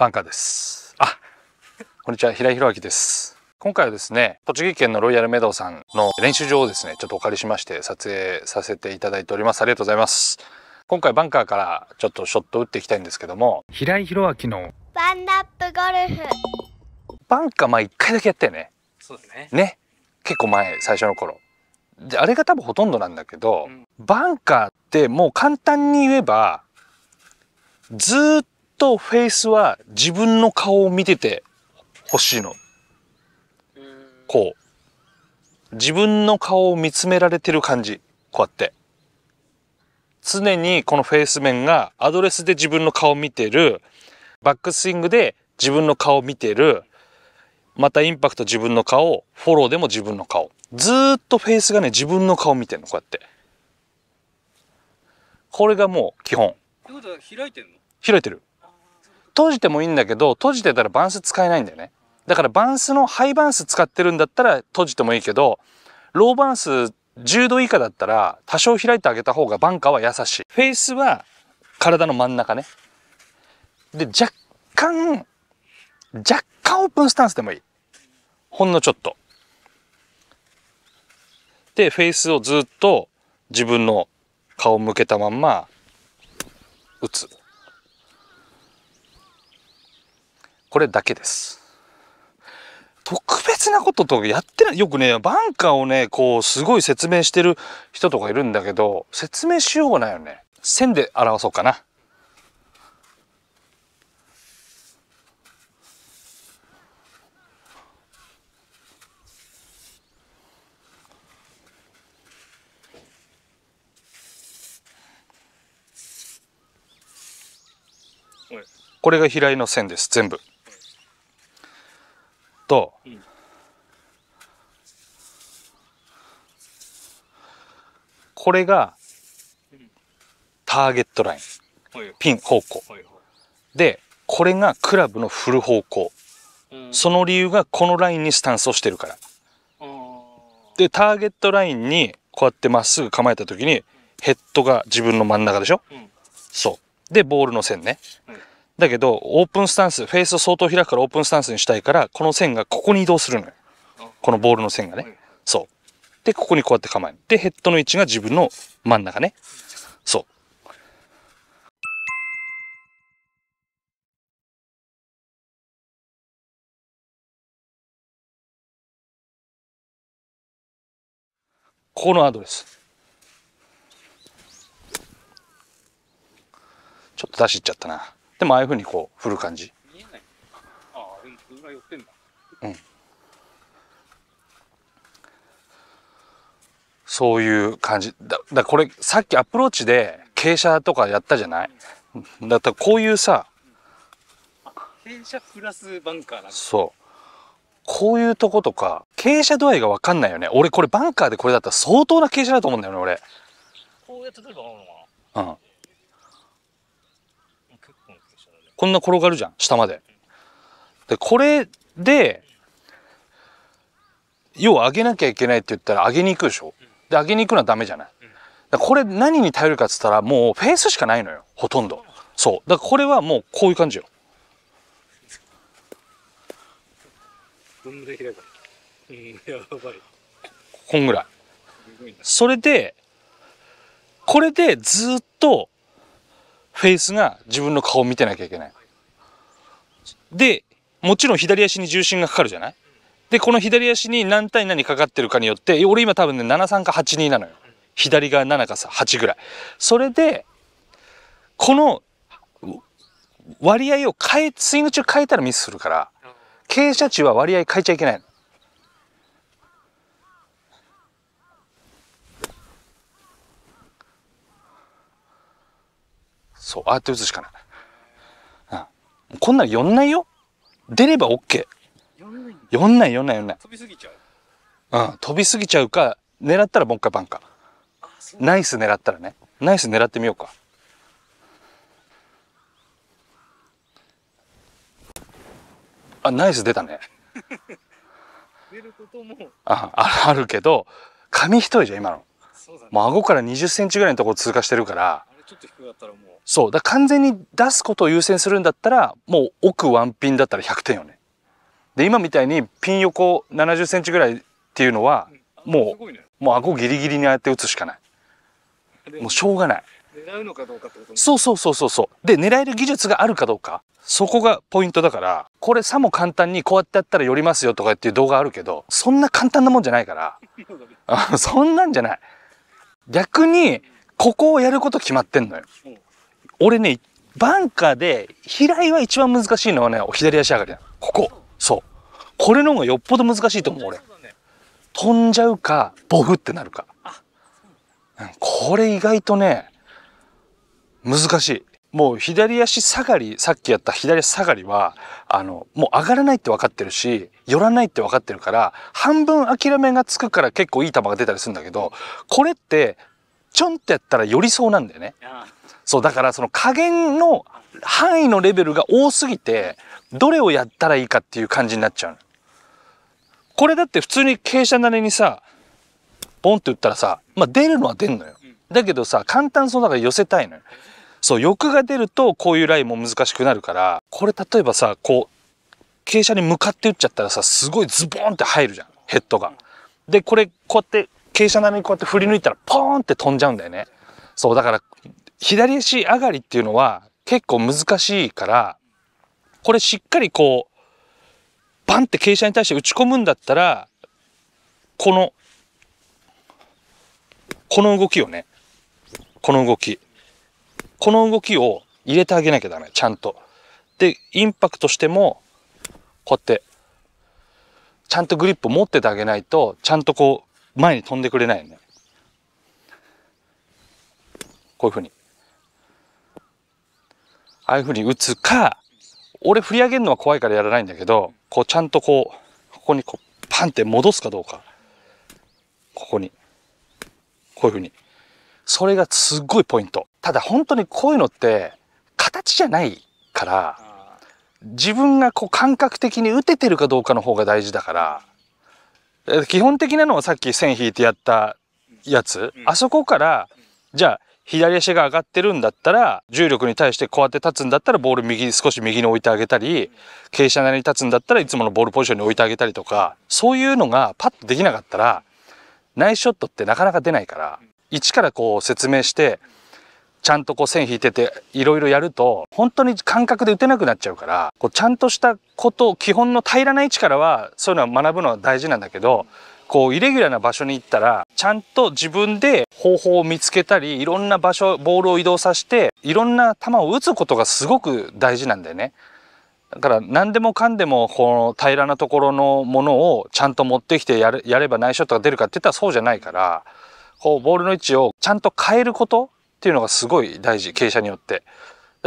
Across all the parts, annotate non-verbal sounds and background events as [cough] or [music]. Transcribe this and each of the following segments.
バンカーです。あ、こんにちは、平井弘明です。今回はですね、栃木県のロイヤルメドウさんの練習場をですね、ちょっとお借りしまして撮影させていただいております。ありがとうございます。今回バンカーからちょっとショット打っていきたいんですけども、平井弘明のワンナップゴルフ。バンカーまあ一回だけやったよね。そうだね。ね。結構前、最初の頃。で、あれが多分ほとんどなんだけど、うん、バンカーってもう簡単に言えば、ずっとフェイスは自分の顔を見てて欲しいの。こう。自分の顔を見つめられてる感じ。こうやって。常にこのフェイス面がアドレスで自分の顔を見てる、バックスイングで自分の顔を見てる、またインパクト自分の顔、フォローでも自分の顔。ずっとフェイスがね、自分の顔見てるの、こうやって。これがもう基本。ってことは開いてるの開いてる。閉じてもいいんだけど閉じてたらバンス使えないんだよねだからバンスのハイバンス使ってるんだったら閉じてもいいけどローバンス10度以下だったら多少開いてあげた方がバンカーは優しいフェイスは体の真ん中ねで若干若干オープンスタンスでもいいほんのちょっとでフェイスをずっと自分の顔向けたまんま打つこれだけです特別なこととやってないよくねバンカーをねこうすごい説明してる人とかいるんだけど説明しようがないよね線で表そうかなこれが平井の線です全部と、うん、これがターゲットライン、ピン方向、でこれがクラブの振る方向、その理由がこのラインにスタンスをしてるから。でターゲットラインにこうやってまっすぐ構えた時にヘッドが自分の真ん中でしょ、うん、そうでボールの線ね、うん、だけど、オープンスタンス、フェースを相当開くからオープンスタンスにしたいから、この線がここに移動するのよ。このボールの線がね。そう。で、ここにこうやって構える。で、ヘッドの位置が自分の真ん中ね。そう。ここのアドレス。ちょっと出しちゃったな。でもああいうふうにこう振る感じ見えないああでもそれぐらい寄ってんだうんそういう感じだだこれさっきアプローチで傾斜とかやったじゃないうん、だったらこういうさ、うん、傾斜プラスバンカーなんそうこういうとことか傾斜度合いが分かんないよね俺これバンカーでこれだったら相当な傾斜だと思うんだよね俺こうやって例えば分るのかなうんこんな転がるじゃん下まで。でこれで要は上げなきゃいけないって言ったら上げに行くでしょで上げに行くのはダメじゃない。これ何に頼るかっつったらもうフェースしかないのよほとんど。そうだからこれはもうこういう感じよ。どんぐらい開くうん、やばい。こんぐらい。それで、これでずっとフェイスが自分の顔を見てなきゃいけない。で、もちろん左足に重心がかかるじゃないで、この左足に何対何かかってるかによって、俺今多分ね、73か82なのよ。左が7かさ、8ぐらい。それで、この割合を変え、スイング中変えたらミスするから、傾斜地は割合変えちゃいけないの。そう、ああやって打つしかない。うん。こんなのんないよ出れば OK。んないんないんない。飛びすぎちゃううん、飛びすぎちゃうか、狙ったらもう一回バンカー。ナイス狙ったらね。ナイス狙ってみようか。あ、ナイス出たね。[laughs] 出ることも。あ、あるけど、紙一重じゃん、今の。そうだね、もう顎から20センチぐらいのところ通過してるから、ちょっと低かったらもうそうだ完全に出すことを優先するんだったらもう奥ワンピンだったら100点よねで今みたいにピン横7 0ンチぐらいっていうのは、うん、もう、ね、もう顎ギリギリにああやって打つしかないもうしょうがない狙うのかどうかってことそうそうそうそうそうで狙える技術があるかどうかそこがポイントだからこれさも簡単にこうやってやったら寄りますよとかっていう動画あるけどそんな簡単なもんじゃないから [laughs] そんなんじゃない逆にここをやること決まってんのよ。うん、俺ね、バンカーで、平井は一番難しいのはね、左足上がりだ。ここ。そう。これの方がよっぽど難しいと思う、俺。飛んじゃうか、ボフってなるか。うん、これ意外とね、難しい。もう左足下がり、さっきやった左足下がりは、あの、もう上がらないって分かってるし、寄らないって分かってるから、半分諦めがつくから結構いい球が出たりするんだけど、これってちょんってやったら寄りそうなんだよね。そう、だからその加減の範囲のレベルが多すぎて、どれをやったらいいかっていう感じになっちゃう。これだって普通に傾斜なりにさ、ポンって打ったらさ、まあ出るのは出んのよ。だけどさ、簡単そうだから寄せたいのよ。そう、欲が出るとこういうラインも難しくなるから、これ例えばさ、こう、傾斜に向かって打っちゃったらさ、すごいズボンって入るじゃん、ヘッドが。で、これ、こうやって傾斜並みにこうやって振り抜いたらポーンって飛んじゃうんだよね。そう、だから左足上がりっていうのは結構難しいから、これしっかりこう、バンって傾斜に対して打ち込むんだったら、この、この動きをね、この動き、この動きを入れてあげなきゃダメ、ちゃんと。で、インパクトしても、こうやって、ちゃんとグリップ持っててあげないと、ちゃんとこう、前に飛んでくれないよねこういうふうにああいうふうに打つか俺振り上げるのは怖いからやらないんだけどこうちゃんとこうここにこうパンって戻すかどうかここにこういうふうにそれがすっごいポイントただ本当にこういうのって形じゃないから自分がこう感覚的に打ててるかどうかの方が大事だから基本的なのはさっき線引いてやったやつ、あそこからじゃあ左足が上がってるんだったら重力に対してこうやって立つんだったらボール右少し右に置いてあげたり傾斜なりに立つんだったらいつものボールポジションに置いてあげたりとかそういうのがパッとできなかったらナイスショットってなかなか出ないから一からこう説明してちゃんとこう線引いてていろいろやると本当に感覚で打てなくなっちゃうからこうちゃんとしたこと基本の平らな位置からはそういうのは学ぶのは大事なんだけどこうイレギュラーな場所に行ったらちゃんと自分で方法を見つけたりいろんな場所ボールを移動させていろんな球を打つことがすごく大事なんだよね。だから何でもかんでもこの平らなところのものをちゃんと持ってきてやればナイスショットが出るかって言ったらそうじゃないからこうボールの位置をちゃんと変えることっていうのがすごい大事、傾斜によって。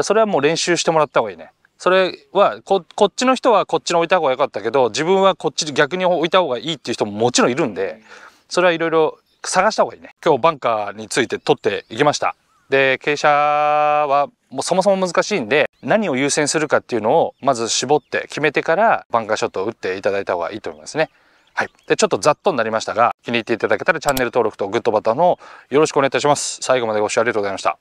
それはもう練習してもらった方がいいね。それはこ、こっちの人はこっちに置いた方が良かったけど、自分はこっちで逆に置いた方がいいっていう人ももちろんいるんで、それはいろいろ探した方がいいね。今日バンカーについて撮っていきました。で、傾斜はもうそもそも難しいんで、何を優先するかっていうのをまず絞って決めてからバンカーショットを打っていただいた方がいいと思いますね。はい。で、ちょっとざっとになりましたが、気に入っていただけたらチャンネル登録とグッドボタンのよろしくお願いいたします。最後までご視聴ありがとうございました。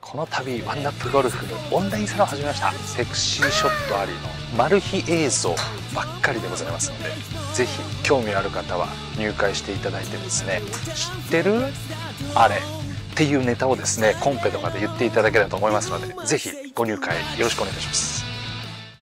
この度ワンナップゴルフのオンラインサロン始めましたセクシーショットありのマル秘映像ばっかりでございますので是非興味ある方は入会していただいてですね知ってるあれっていうネタをですねコンペとかで言っていただければと思いますので是非ご入会よろしくお願いいたします